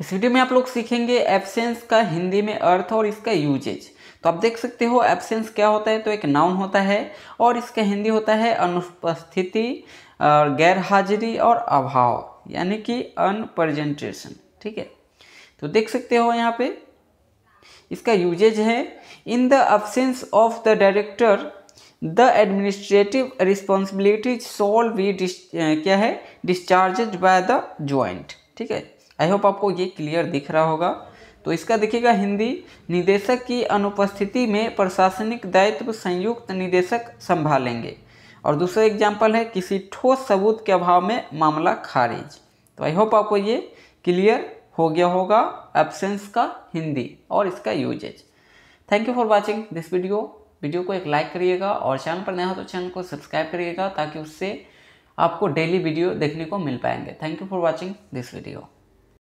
इस वीडियो में आप लोग सीखेंगे एब्सेंस का हिंदी में अर्थ और इसका यूजेज तो आप देख सकते हो एब्सेंस क्या होता है तो एक नाउन होता है और इसका हिंदी होता है अनुपस्थिति गैर हाजिरी और अभाव यानी कि अनप्रजेंटेशन ठीक है तो देख सकते हो यहाँ पे इसका यूजेज है in the absence of the director the administrative responsibility shall be क्या है डिस्चार्ज बाय द ज्वाइंट ठीक है आई होप आपको ये क्लियर दिख रहा होगा तो इसका देखिएगा हिंदी निदेशक की अनुपस्थिति में प्रशासनिक दायित्व संयुक्त निदेशक संभालेंगे और दूसरा एग्जाम्पल है किसी ठोस सबूत के अभाव में मामला खारिज तो आई होप आपको ये क्लियर हो गया होगा एब्सेंस का हिंदी और इसका usage thank you for watching this video video को एक लाइक करिएगा और चैनल पर नया हो तो चैनल को सब्सक्राइब करिएगा ताकि उससे आपको डेली वीडियो देखने को मिल पाएंगे thank you for watching this video